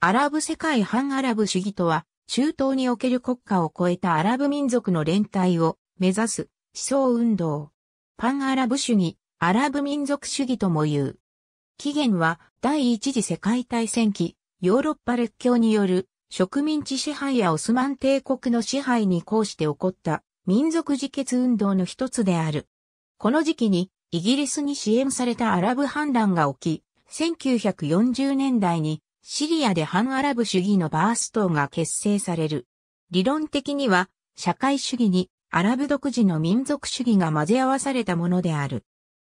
アラブ世界反アラブ主義とは、中東における国家を超えたアラブ民族の連帯を目指す思想運動。パンアラブ主義、アラブ民族主義とも言う。起源は第一次世界大戦期、ヨーロッパ列強による植民地支配やオスマン帝国の支配に抗して起こった民族自決運動の一つである。この時期にイギリスに支援されたアラブ反乱が起き、1940年代にシリアで反アラブ主義のバース党が結成される。理論的には、社会主義にアラブ独自の民族主義が混ぜ合わされたものである。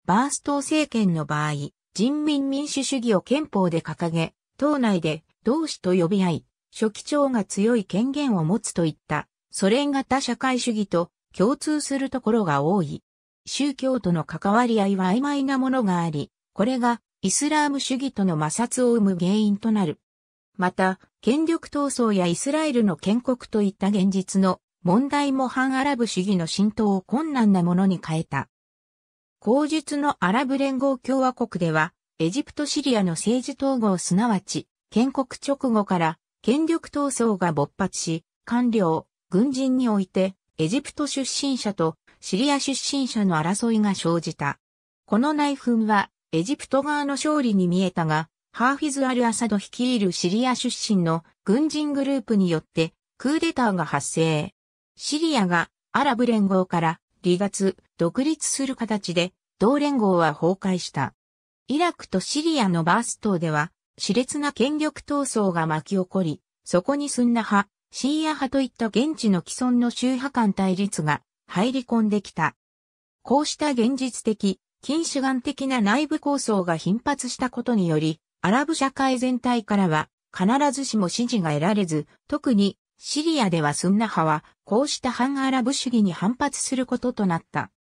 バース党政権の場合、人民民主主義を憲法で掲げ、党内で同志と呼び合い、書記長が強い権限を持つといった、ソ連型社会主義と共通するところが多い。宗教との関わり合いは曖昧なものがあり、これがイスラーム主義との摩擦を生む原因となる。また、権力闘争やイスラエルの建国といった現実の問題も反アラブ主義の浸透を困難なものに変えた。後述のアラブ連合共和国では、エジプトシリアの政治統合すなわち、建国直後から権力闘争が勃発し、官僚、軍人において、エジプト出身者とシリア出身者の争いが生じた。この内紛はエジプト側の勝利に見えたが、ハーフィズ・アル・アサド率いるシリア出身の軍人グループによってクーデターが発生。シリアがアラブ連合から離脱、独立する形で同連合は崩壊した。イラクとシリアのバース島では熾烈な権力闘争が巻き起こり、そこにスンナ派、シーア派といった現地の既存の宗派間対立が入り込んできた。こうした現実的、近主眼的な内部構想が頻発したことにより、アラブ社会全体からは必ずしも支持が得られず、特にシリアではスンナ派はこうした反アラブ主義に反発することとなった。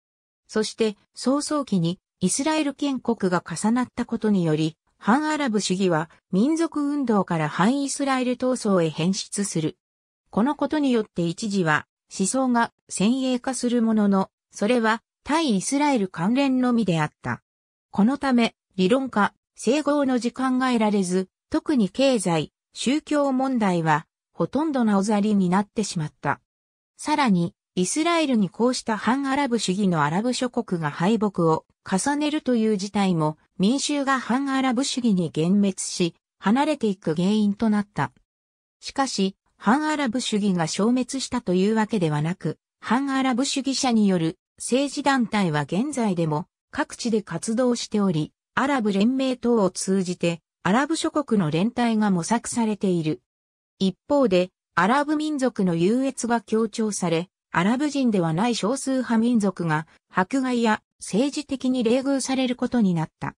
そして早々期にイスラエル建国が重なったことにより、反アラブ主義は民族運動から反イスラエル闘争へ変質する。このことによって一時は思想が先鋭化するものの、それは対イスラエル関連のみであった。このため、理論化、整合の時間が得られず、特に経済、宗教問題は、ほとんどなおざりになってしまった。さらに、イスラエルにこうした反アラブ主義のアラブ諸国が敗北を重ねるという事態も民衆が反アラブ主義に幻滅し離れていく原因となった。しかし、反アラブ主義が消滅したというわけではなく、反アラブ主義者による政治団体は現在でも各地で活動しており、アラブ連盟等を通じてアラブ諸国の連帯が模索されている。一方で、アラブ民族の優越が強調され、アラブ人ではない少数派民族が迫害や政治的に冷遇されることになった。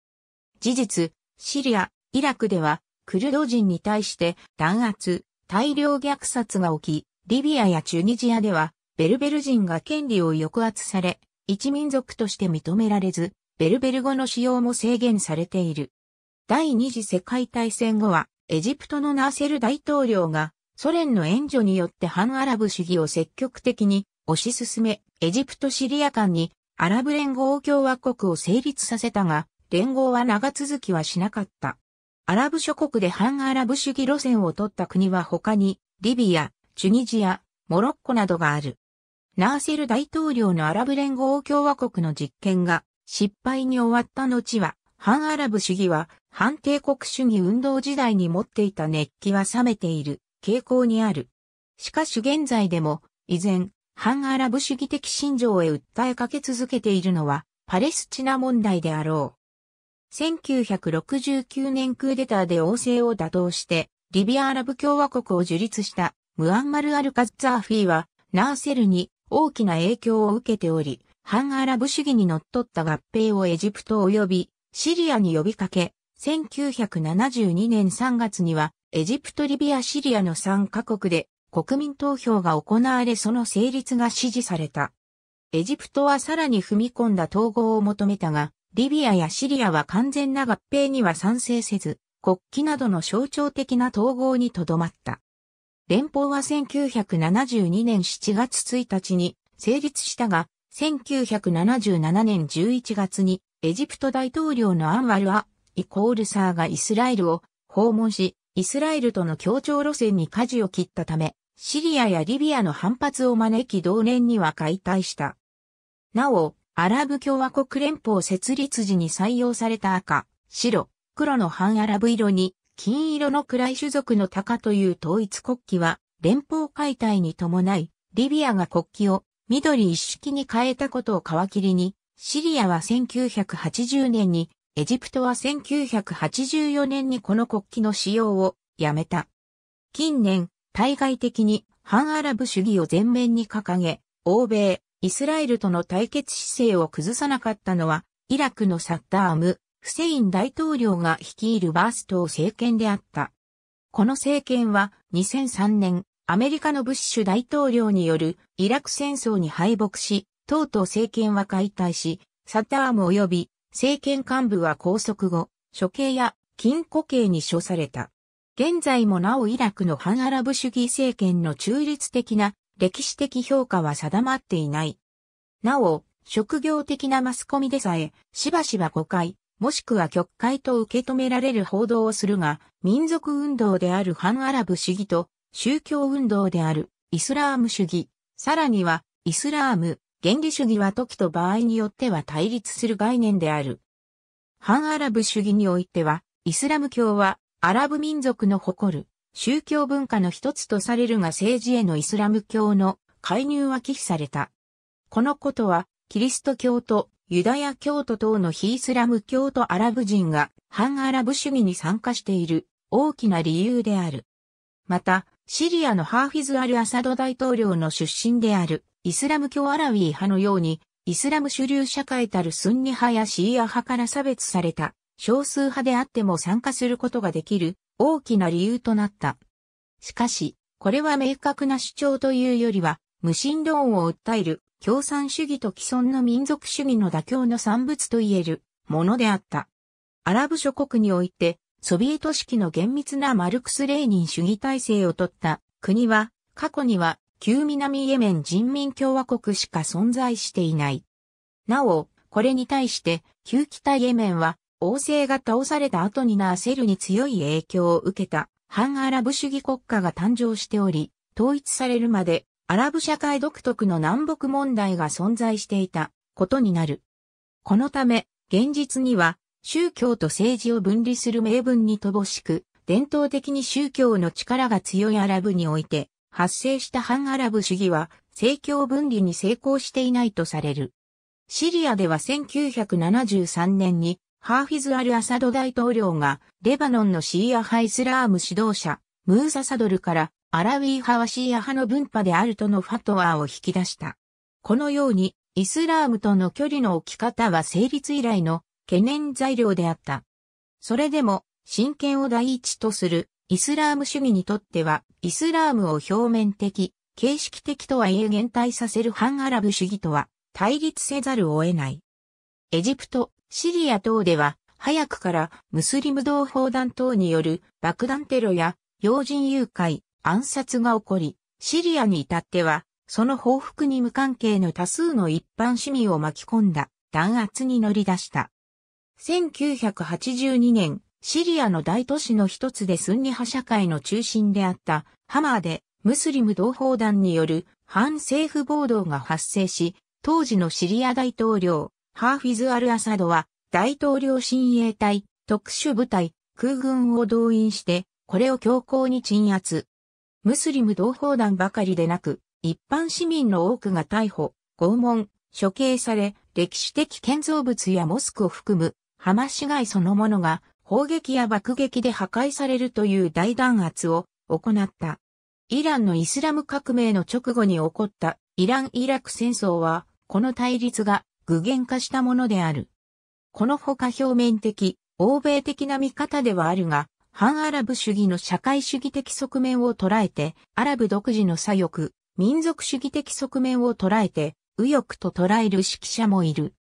事実、シリア、イラクではクルド人に対して弾圧、大量虐殺が起き、リビアやチュニジアではベルベル人が権利を抑圧され、一民族として認められず、ベルベル語の使用も制限されている。第二次世界大戦後は、エジプトのナーセル大統領が、ソ連の援助によって反アラブ主義を積極的に推し進め、エジプトシリア間にアラブ連合共和国を成立させたが、連合は長続きはしなかった。アラブ諸国で反アラブ主義路線を取った国は他に、リビア、チュニジア、モロッコなどがある。ナーセル大統領のアラブ連合共和国の実験が失敗に終わった後は、反アラブ主義は反帝国主義運動時代に持っていた熱気は冷めている傾向にある。しかし現在でも、依然、反アラブ主義的信条へ訴えかけ続けているのは、パレスチナ問題であろう。1969年クーデターで王政を打倒して、リビアアラブ共和国を樹立したムアンマル・アル・カッザーフィーは、ナーセルに大きな影響を受けており、反アラブ主義に則っった合併をエジプト及びシリアに呼びかけ、1972年3月にはエジプト、リビア、シリアの3カ国で国民投票が行われその成立が支持された。エジプトはさらに踏み込んだ統合を求めたが、リビアやシリアは完全な合併には賛成せず、国旗などの象徴的な統合にとどまった。連邦は1972年7月1日に成立したが、1977年11月にエジプト大統領のアンワルア・イコールサーがイスラエルを訪問し、イスラエルとの協調路線に舵を切ったため、シリアやリビアの反発を招き同年には解体した。なお、アラブ共和国連邦設立時に採用された赤、白、黒の反アラブ色に金色のい種族の鷹という統一国旗は、連邦解体に伴い、リビアが国旗を緑一式に変えたことを皮切りに、シリアは1980年に、エジプトは1984年にこの国旗の使用をやめた。近年、対外的に反アラブ主義を前面に掲げ、欧米、イスラエルとの対決姿勢を崩さなかったのは、イラクのサッダーム、フセイン大統領が率いるバースト政権であった。この政権は2003年、アメリカのブッシュ大統領によるイラク戦争に敗北し、とうとう政権は解体し、サターム及び政権幹部は拘束後、処刑や禁錮刑に処された。現在もなおイラクの反アラブ主義政権の中立的な歴史的評価は定まっていない。なお、職業的なマスコミでさえ、しばしば誤解、もしくは極快と受け止められる報道をするが、民族運動である反アラブ主義と、宗教運動であるイスラーム主義、さらにはイスラーム、原理主義は時と場合によっては対立する概念である。反アラブ主義においては、イスラム教はアラブ民族の誇る宗教文化の一つとされるが政治へのイスラム教の介入は忌避された。このことは、キリスト教とユダヤ教徒等の非イスラム教徒アラブ人が反アラブ主義に参加している大きな理由である。また、シリアのハーフィズ・アル・アサド大統領の出身であるイスラム教アラウィ派のように、イスラム主流社会たるスンニ派やシーア派から差別された少数派であっても参加することができる大きな理由となった。しかし、これは明確な主張というよりは、無神論を訴える共産主義と既存の民族主義の妥協の産物と言えるものであった。アラブ諸国において、ソビエト式の厳密なマルクス・レーニン主義体制をとった国は、過去には旧南イエメン人民共和国しか存在していない。なお、これに対して旧北イエメンは、王政が倒された後にナーセルに強い影響を受けた反アラブ主義国家が誕生しており、統一されるまでアラブ社会独特の南北問題が存在していたことになる。このため、現実には宗教と政治を分離する名分に乏しく、伝統的に宗教の力が強いアラブにおいて、発生した反アラブ主義は政教分離に成功していないとされる。シリアでは1973年にハーフィズ・アル・アサド大統領がレバノンのシーア派イスラーム指導者ムーザ・サドルからアラウィー派はシーア派の分派であるとのファトワーを引き出した。このように、イスラームとの距離の置き方は成立以来の懸念材料であった。それでも、真剣を第一とするイスラーム主義にとっては、イスラームを表面的、形式的とはいえ減退させる反アラブ主義とは対立せざるを得ない。エジプト、シリア等では、早くからムスリム同胞団等による爆弾テロや要人誘拐、暗殺が起こり、シリアに至っては、その報復に無関係の多数の一般市民を巻き込んだ弾圧に乗り出した。1982年、シリアの大都市の一つでスンニ派社会の中心であったハマーでムスリム同胞団による反政府暴動が発生し、当時のシリア大統領、ハーフィズ・アル・アサドは大統領親衛隊、特殊部隊、空軍を動員して、これを強行に鎮圧。ムスリム同胞団ばかりでなく、一般市民の多くが逮捕、拷問、処刑され、歴史的建造物やモスクを含む、ハマ市街そのものが、砲撃や爆撃で破壊されるという大弾圧を行った。イランのイスラム革命の直後に起こったイラン・イラク戦争は、この対立が具現化したものである。このほか表面的、欧米的な見方ではあるが、反アラブ主義の社会主義的側面を捉えて、アラブ独自の左翼、民族主義的側面を捉えて、右翼と捉える指揮者もいる。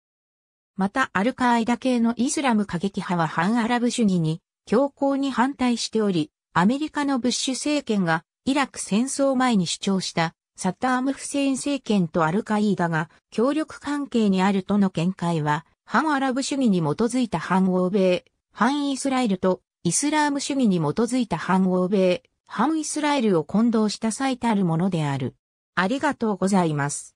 またアルカーイダ系のイスラム過激派は反アラブ主義に強硬に反対しており、アメリカのブッシュ政権がイラク戦争前に主張したサッターム・フセイン政権とアルカイーダが協力関係にあるとの見解は、反アラブ主義に基づいた反欧米、反イスラエルとイスラーム主義に基づいた反欧米、反イスラエルを混同した最たるものである。ありがとうございます。